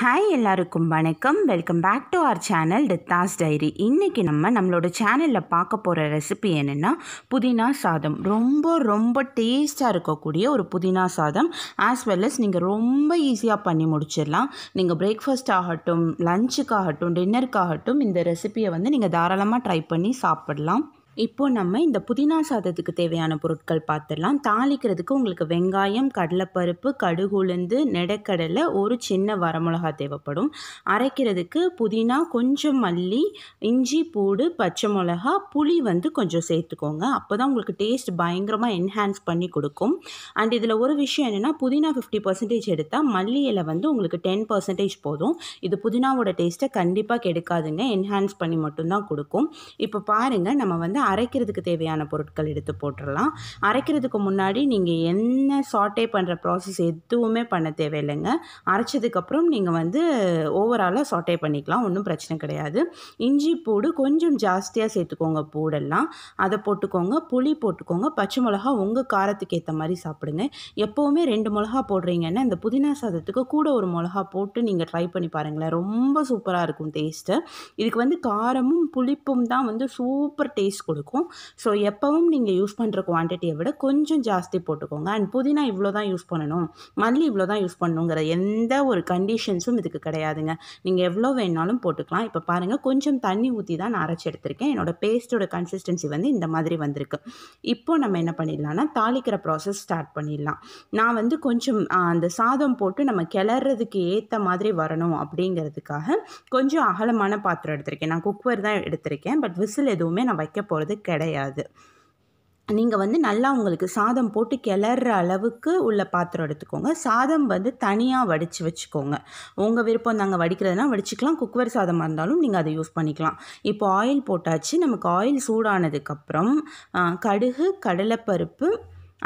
hi எல்லாருக்கும் வணக்கம் welcome back to our channel டித்தாஸ் டைரி இன்றைக்கி நம்ம நம்மளோட சேனலில் பார்க்க போகிற ரெசிபி என்னென்னா புதினா சாதம் ரொம்ப ரொம்ப டேஸ்ட்டாக இருக்கக்கூடிய ஒரு புதினா சாதம் ஆஸ் வெல் அஸ் நீங்கள் ரொம்ப ஈஸியாக பண்ணி முடிச்சிடலாம் நீங்கள் பிரேக்ஃபாஸ்ட் ஆகட்டும் லஞ்சுக்காகட்டும் டின்னருக்காகட்டும் இந்த ரெசிபியை வந்து நீங்கள் தாராளமாக ட்ரை பண்ணி சாப்பிடலாம் இப்போது நம்ம இந்த புதினா சாதத்துக்கு தேவையான பொருட்கள் பார்த்துடலாம் தாளிக்கிறதுக்கு உங்களுக்கு வெங்காயம் கடலைப்பருப்பு கடுகு உளுந்து நெடக்கடலை ஒரு சின்ன வரமிளகா தேவைப்படும் அரைக்கிறதுக்கு புதினா கொஞ்சம் மல்லி இஞ்சி பூடு பச்சை மிளகா புளி வந்து கொஞ்சம் சேர்த்துக்கோங்க அப்போ தான் உங்களுக்கு டேஸ்ட் பயங்கரமாக என்ஹான்ஸ் பண்ணி கொடுக்கும் அண்ட் இதில் ஒரு விஷயம் என்னென்னா புதினா ஃபிஃப்டி பர்சன்டேஜ் எடுத்தால் மல்லி இலை வந்து உங்களுக்கு டென் பர்சன்டேஜ் போதும் இது புதினாவோட டேஸ்ட்டை கண்டிப்பாக கெடுக்காதுங்க என்ஹான்ஸ் பண்ணி மட்டும்தான் கொடுக்கும் இப்போ பாருங்கள் நம்ம வந்து அரைக்கிறதுக்கு தேவையான பொருட்கள் எடுத்து போட்டுடலாம் அரைக்கிறதுக்கு முன்னாடி நீங்கள் என்ன சாட்டே பண்ணுற ப்ராசஸ் எதுவுமே பண்ண தேவையில்லைங்க அரைச்சதுக்கப்புறம் நீங்கள் வந்து ஓவராலாக சாட்டே பண்ணிக்கலாம் ஒன்றும் பிரச்சனை கிடையாது இஞ்சி பூடு கொஞ்சம் ஜாஸ்தியாக சேர்த்துக்கோங்க பூடெல்லாம் அதை போட்டுக்கோங்க புளி போட்டுக்கோங்க பச்சை மிளகா உங்கள் காரத்துக்கு ஏற்ற மாதிரி சாப்பிடுங்க எப்போவுமே ரெண்டு மிளகா போடுறீங்கன்னா இந்த புதினா சாதத்துக்கு கூட ஒரு மிளகா போட்டு நீங்கள் ட்ரை பண்ணி பாருங்களேன் ரொம்ப சூப்பராக இருக்கும் டேஸ்ட்டு இதுக்கு வந்து காரமும் புளிப்பும் தான் வந்து சூப்பர் டேஸ்ட் கொடுக்கும் கொடுக்கும் ஸோ எப்போவும் நீங்கள் யூஸ் பண்ணுற குவான்டிட்டியை விட கொஞ்சம் ஜாஸ்தி போட்டுக்கோங்க அண்ட் புதினா இவ்வளோ தான் யூஸ் பண்ணணும் மல்லி இவ்வளோ தான் யூஸ் பண்ணணுங்கிற எந்த ஒரு கண்டிஷன்ஸும் இதுக்கு கிடையாதுங்க நீங்கள் எவ்வளோ வேணாலும் போட்டுக்கலாம் இப்போ பாருங்கள் கொஞ்சம் தண்ணி ஊற்றி தான் நான் அரைச்சி எடுத்திருக்கேன் என்னோடய பேஸ்ட்டோட கன்சிஸ்டன்சி வந்து இந்த மாதிரி வந்திருக்கு இப்போது நம்ம என்ன பண்ணிடலாம்னா தாளிக்கிற ப்ராசஸ் ஸ்டார்ட் பண்ணிடலாம் நான் வந்து கொஞ்சம் அந்த சாதம் போட்டு நம்ம கிளறதுக்கு ஏற்ற மாதிரி வரணும் அப்படிங்கிறதுக்காக கொஞ்சம் அகலமான பாத்திரம் எடுத்திருக்கேன் நான் குக்வேர் தான் எடுத்திருக்கேன் பட் விசில் எதுவுமே நான் வைக்க போகிறது போகிறது கிடையாது நீங்கள் வந்து நல்லா உங்களுக்கு சாதம் போட்டு கிளற அளவுக்கு உள்ள பாத்திரம் எடுத்துக்கோங்க சாதம் வந்து தனியாக வடித்து வச்சுக்கோங்க உங்கள் விருப்பம் நாங்கள் வடிக்கிறதுனா வடிச்சிக்கலாம் குக்கர் சாதமாக இருந்தாலும் நீங்கள் அதை யூஸ் பண்ணிக்கலாம் இப்போ ஆயில் போட்டாச்சு நமக்கு ஆயில் சூடானதுக்கப்புறம் கடுகு கடலைப்பருப்பு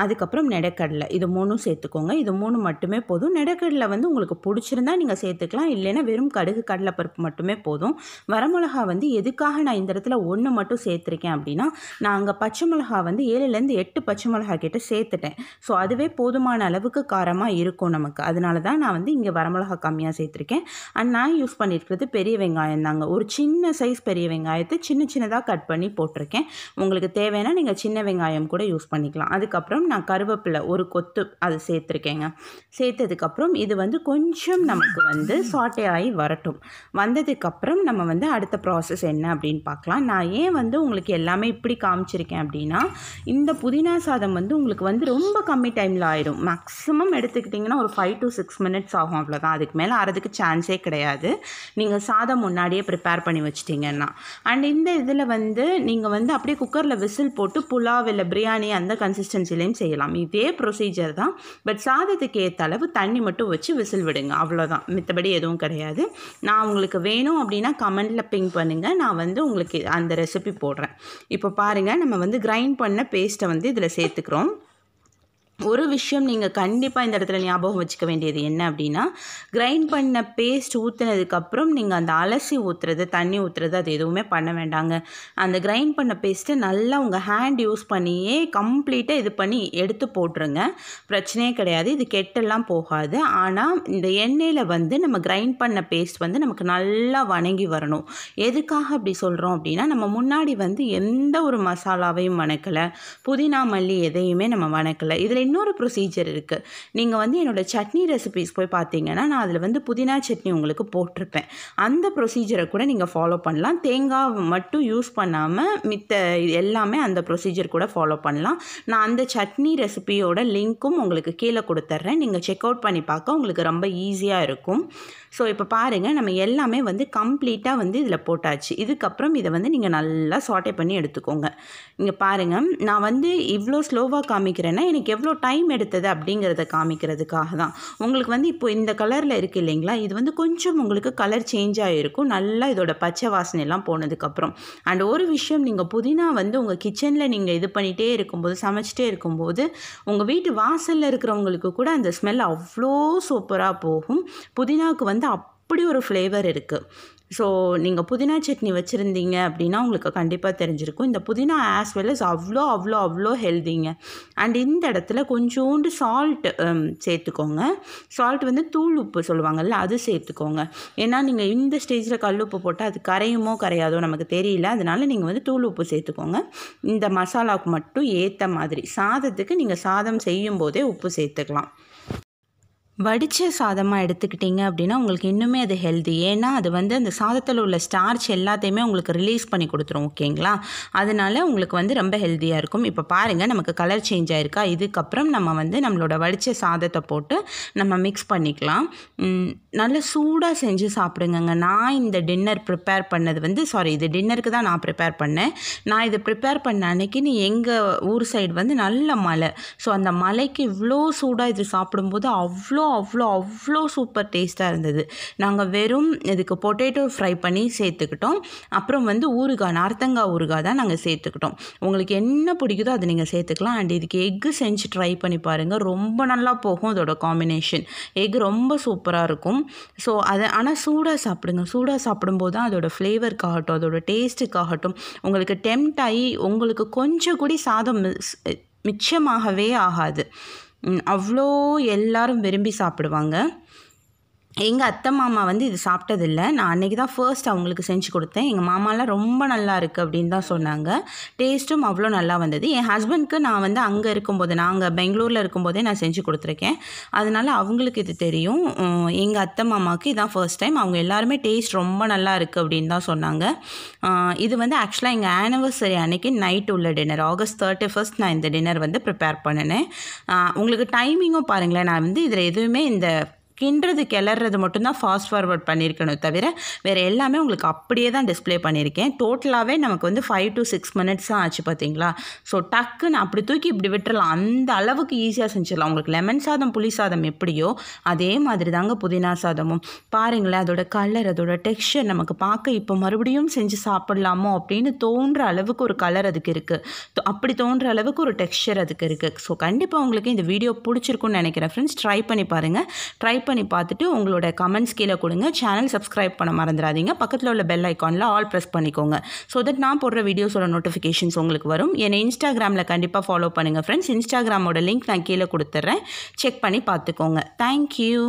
அதுக்கப்புறம் நெடக்கடலை இது மூணும் சேர்த்துக்கோங்க இது மூணு மட்டுமே போதும் நெடக்கடலை வந்து உங்களுக்கு பிடிச்சிருந்தா நீங்கள் சேர்த்துக்கலாம் இல்லைன்னா வெறும் கடுகு கடலைப்பருப்பு மட்டுமே போதும் வரமிளகா வந்து எதுக்காக நான் இந்த இடத்துல ஒன்று மட்டும் சேர்த்துருக்கேன் அப்படின்னா நான் அங்கே பச்சை மிளகா வந்து ஏழுலேருந்து எட்டு பச்சை மிளகா கிட்ட சேர்த்துட்டேன் ஸோ அதுவே போதுமான அளவுக்கு காரமாக இருக்கும் நமக்கு அதனால தான் நான் வந்து இங்கே வரமிளகா கம்மியாக சேர்த்துருக்கேன் அண்ட் நான் யூஸ் பண்ணியிருக்கிறது பெரிய வெங்காயம் தாங்க ஒரு சின்ன சைஸ் பெரிய வெங்காயத்தை சின்ன சின்னதாக கட் பண்ணி போட்டிருக்கேன் உங்களுக்கு தேவைன்னா நீங்கள் சின்ன வெங்காயம் கூட யூஸ் பண்ணிக்கலாம் அதுக்கப்புறம் அதுக்கப்புறம் நான் கருவேப்பிலை ஒரு கொத்து அது சேர்த்துருக்கேங்க சேர்த்ததுக்கப்புறம் இது வந்து கொஞ்சம் நமக்கு வந்து சாட்டே ஆகி வரட்டும் வந்ததுக்கப்புறம் நம்ம வந்து அடுத்த ப்ராசஸ் என்ன அப்படின்னு பார்க்கலாம் நான் ஏன் வந்து உங்களுக்கு எல்லாமே இப்படி காமிச்சிருக்கேன் அப்படின்னா இந்த புதினா சாதம் வந்து உங்களுக்கு வந்து ரொம்ப கம்மி டைமில் ஆயிடும் மேக்ஸிமம் எடுத்துக்கிட்டிங்கன்னா ஒரு ஃபைவ் டு சிக்ஸ் மினிட்ஸ் ஆகும் அவ்வளோதான் அதுக்கு மேலே ஆறதுக்கு சான்ஸே கிடையாது நீங்கள் சாதம் முன்னாடியே ப்ரிப்பேர் பண்ணி வச்சிட்டிங்கன்னா அண்ட் இந்த இதில் வந்து நீங்கள் வந்து அப்படியே குக்கரில் விசில் போட்டு புலாவ் இல்லை பிரியாணி அந்த கன்சிஸ்டன்சிலேயே டைம் செய்யலாம் இதே ப்ரொசீஜர் தான் பட் சாதத்துக்கு ஏற்ற அளவு தண்ணி மட்டும் வச்சு விசில் விடுங்க அவ்வளோதான் மித்தபடி எதுவும் கிடையாது நான் உங்களுக்கு வேணும் அப்படின்னா கமெண்டில் பிங் பண்ணுங்கள் நான் வந்து உங்களுக்கு அந்த ரெசிபி போடுறேன் இப்போ பாருங்கள் நம்ம வந்து கிரைண்ட் பண்ண பேஸ்ட்டை வந்து இதில் சேர்த்துக்கிறோம் ஒரு விஷயம் நீங்கள் கண்டிப்பாக இந்த இடத்துல ஞாபகம் வச்சுக்க வேண்டியது என்ன அப்படின்னா கிரைண்ட் பண்ண பேஸ்ட் ஊற்றுனதுக்கப்புறம் நீங்கள் அந்த அலசி ஊற்றுறது தண்ணி ஊற்றுறது அது எதுவுமே பண்ண வேண்டாங்க அந்த கிரைண்ட் பண்ண பேஸ்ட்டு நல்லா உங்கள் ஹேண்ட் யூஸ் பண்ணியே கம்ப்ளீட்டாக இது பண்ணி எடுத்து போட்டுருங்க பிரச்சனையே கிடையாது இது கெட்டெல்லாம் போகாது ஆனால் இந்த எண்ணெயில் வந்து நம்ம கிரைண்ட் பண்ண பேஸ்ட் வந்து நமக்கு நல்லா வணங்கி வரணும் எதுக்காக அப்படி சொல்கிறோம் அப்படின்னா நம்ம முன்னாடி வந்து எந்த ஒரு மசாலாவையும் வணக்கலை புதினா மல்லி எதையுமே நம்ம வணக்கலை இதில் இன்னொரு ப்ரொசீஜர் இருக்குது நீங்கள் வந்து என்னோடய சட்னி ரெசிபிஸ் போய் பார்த்தீங்கன்னா நான் அதில் வந்து புதினா சட்னி உங்களுக்கு போட்டிருப்பேன் அந்த ப்ரொசீஜரை கூட நீங்கள் ஃபாலோ பண்ணலாம் தேங்காய் மட்டும் யூஸ் பண்ணாமல் மித்த எல்லாமே அந்த ப்ரொசீஜர் கூட ஃபாலோ பண்ணலாம் நான் அந்த சட்னி ரெசிபியோட லிங்க்கும் உங்களுக்கு கீழே கொடுத்துட்றேன் நீங்கள் செக் அவுட் பண்ணி பார்க்க உங்களுக்கு ரொம்ப ஈஸியாக இருக்கும் ஸோ இப்போ பாருங்கள் நம்ம எல்லாமே வந்து கம்ப்ளீட்டாக வந்து இதில் போட்டாச்சு இதுக்கப்புறம் இதை வந்து நீங்கள் நல்லா சாட்டை பண்ணி எடுத்துக்கோங்க இங்கே பாருங்கள் நான் வந்து இவ்வளோ ஸ்லோவாக காமிக்கிறேன்னா எனக்கு எவ்வளோ டைம் எடுத்தது அப்படிங்கிறத காமிக்கிறதுக்காக தான் உங்களுக்கு வந்து இப்போ இந்த கலரில் இருக்குது இல்லைங்களா இது வந்து கொஞ்சம் உங்களுக்கு கலர் சேஞ்ச் ஆகிருக்கும் நல்லா இதோட பச்சை வாசனைலாம் போனதுக்கப்புறம் அண்ட் ஒரு விஷயம் நீங்கள் புதினா வந்து உங்கள் கிச்சனில் நீங்கள் இது பண்ணிகிட்டே இருக்கும்போது சமைச்சிட்டே இருக்கும்போது உங்கள் வீட்டு வாசலில் இருக்கிறவங்களுக்கு கூட அந்த ஸ்மெல் அவ்வளோ சூப்பராக போகும் புதினாவுக்கு வந்து அப்படி ஒரு ஃப்ளேவர் இருக்குது ஸோ நீங்கள் புதினா சட்னி வச்சுருந்தீங்க அப்படின்னா உங்களுக்கு கண்டிப்பாக தெரிஞ்சிருக்கும் இந்த புதினா ஆஸ் வெல் இஸ் அவ்வளோ அவ்வளோ அவ்வளோ ஹெல்திங்க அண்ட் இந்த இடத்துல கொஞ்சோண்டு சால்ட் um, சேர்த்துக்கோங்க சால்ட் வந்து தூள் உப்பு சொல்லுவாங்கல்ல அது சேர்த்துக்கோங்க ஏன்னா நீங்கள் இந்த ஸ்டேஜில் கல் உப்பு போட்டால் அது கரையுமோ கரையாதோ நமக்கு தெரியல அதனால் நீங்கள் வந்து தூள் உப்பு சேர்த்துக்கோங்க இந்த மசாலாவுக்கு மட்டும் ஏற்ற மாதிரி சாதத்துக்கு நீங்கள் சாதம் செய்யும் போதே உப்பு சேர்த்துக்கலாம் வடித்த சாதமாக எடுத்துக்கிட்டிங்க அப்படின்னா உங்களுக்கு இன்னுமே அது ஹெல்தி ஏன்னா அது வந்து அந்த சாதத்தில் உள்ள ஸ்டார்ச் எல்லாத்தையுமே உங்களுக்கு ரிலீஸ் பண்ணி கொடுத்துரும் ஓகேங்களா அதனால உங்களுக்கு வந்து ரொம்ப ஹெல்த்தியாக இருக்கும் இப்போ பாருங்கள் நமக்கு கலர் சேஞ்ச் ஆகிருக்கா இதுக்கப்புறம் நம்ம வந்து நம்மளோட வடித்த சாதத்தை போட்டு நம்ம மிக்ஸ் பண்ணிக்கலாம் நல்ல சூடாக செஞ்சு சாப்பிடுங்கங்க நான் இந்த டின்னர் ப்ரிப்பேர் பண்ணது வந்து சாரி இது டின்னருக்கு தான் நான் ப்ரிப்பேர் பண்ணேன் நான் இதை ப்ரிப்பேர் பண்ண அன்னைக்குன்னு எங்கள் ஊர் சைடு வந்து நல்ல மலை ஸோ அந்த மலைக்கு இவ்வளோ சூடாக இது சாப்பிடும்போது அவ்வளோ அவ்வளோ அவ்வளோ சூப்பர் டேஸ்ட்டாக இருந்தது நாங்கள் வெறும் இதுக்கு பொட்டேட்டோ ஃப்ரை பண்ணி சேர்த்துக்கிட்டோம் அப்புறம் வந்து ஊறுகாய் நார்த்தங்காய் ஊறுகாய் தான் நாங்கள் சேர்த்துக்கிட்டோம் உங்களுக்கு என்ன பிடிக்குதோ அதை நீங்கள் சேர்த்துக்கலாம் அண்ட் இதுக்கு எக்கு செஞ்சு ட்ரை பண்ணி பாருங்கள் ரொம்ப நல்லா போகும் இதோட காம்பினேஷன் எக் ரொம்ப சூப்பராக இருக்கும் இருக்கும் ஸோ அதை ஆனால் சூடாக சாப்பிடுங்க சூடாக சாப்பிடும்போது தான் அதோடய ஃப்ளேவருக்காகட்டும் அதோடய டேஸ்ட்டுக்காகட்டும் உங்களுக்கு டெம்ட் ஆகி உங்களுக்கு கொஞ்சம் கூடி சாதம் மிச்சமாகவே ஆகாது அவ்வளோ எல்லாரும் விரும்பி சாப்பிடுவாங்க எங்கள் அத்தை மாமா வந்து இது சாப்பிட்டதில்ல நான் அன்றைக்கி தான் ஃபர்ஸ்ட் அவங்களுக்கு செஞ்சு கொடுத்தேன் எங்கள் மாமாலாம் ரொம்ப நல்லா இருக்குது அப்படின்னு தான் சொன்னாங்க டேஸ்ட்டும் அவ்வளோ நல்லா வந்தது என் ஹஸ்பண்ட்க்கு நான் வந்து அங்கே இருக்கும்போது நாங்கள் பெங்களூரில் இருக்கும்போதே நான் செஞ்சு கொடுத்துருக்கேன் அதனால் அவங்களுக்கு இது தெரியும் எங்கள் அத்தை மாமாவுக்கு இதான் ஃபர்ஸ்ட் டைம் அவங்க எல்லாருமே டேஸ்ட் ரொம்ப நல்லா இருக்குது அப்படின்னு தான் சொன்னாங்க இது வந்து ஆக்சுவலாக எங்கள் ஆனிவர்சரி அன்னைக்கு நைட் உள்ள டின்னர் ஆகஸ்ட் தேர்ட்டி ஃபர்ஸ்ட் நான் இந்த டின்னர் வந்து ப்ரிப்பேர் பண்ணினேன் உங்களுக்கு டைமிங்கும் பாருங்களேன் நான் வந்து இதில் எதுவுமே இந்த கிண்டுறது கிளறது மட்டும்தான் ஃபாஸ்ட் ஃபார்வர்ட் பண்ணியிருக்கணும் தவிர வேறு எல்லாமே உங்களுக்கு அப்படியே தான் டிஸ்பிளே பண்ணியிருக்கேன் டோட்டலாகவே நமக்கு வந்து ஃபைவ் டு சிக்ஸ் மினிட்ஸ் தான் ஆச்சு பார்த்தீங்களா ஸோ டக்குன்னு அப்படி தூக்கி இப்படி விட்டுறலாம் அந்த அளவுக்கு ஈஸியாக செஞ்சிடலாம் உங்களுக்கு லெமன் சாதம் புளி சாதம் எப்படியோ அதே மாதிரி தாங்க புதினா சாதமும் பாருங்களேன் அதோட கலர் அதோட டெக்ஸ்டர் நமக்கு பார்க்க இப்போ மறுபடியும் செஞ்சு சாப்பிட்லாமோ அப்படின்னு தோன்ற அளவுக்கு ஒரு கலர் அதுக்கு இருக்குது அப்படி தோன்ற அளவுக்கு ஒரு டெக்ஸ்டர் அதுக்கு இருக்குது ஸோ கண்டிப்பாக உங்களுக்கு இந்த வீடியோ பிடிச்சிருக்குன்னு நினைக்கிறேன் ஃப்ரெண்ட்ஸ் ட்ரை பண்ணி பாருங்கள் ட்ரை பண்ணி பார்த்துட்டு உங்களோட கமெண்ட்ஸ் கீழே கொடுங்க சேனல் சப்ஸ்கிரைப் பண்ண மறந்துடாதீங்க பக்கத்தில் உள்ள பெல் ஐக்கானில் ஆல் ப்ரெஸ் பண்ணிக்கோங்க ஸோ தட் நான் போடுற வீடியோஸோட நோட்டிஃபிகேஷன்ஸ் உங்களுக்கு வரும் என்னை இன்ஸ்டாகிராமில் கண்டிப்பாக ஃபாலோ பண்ணுங்கள் ஃப்ரெண்ட்ஸ் இன்ஸ்டாகிராமோட லிங்க் நான் கீழே கொடுத்துட்றேன் செக் பண்ணி பார்த்துக்கோங்க தேங்க்யூ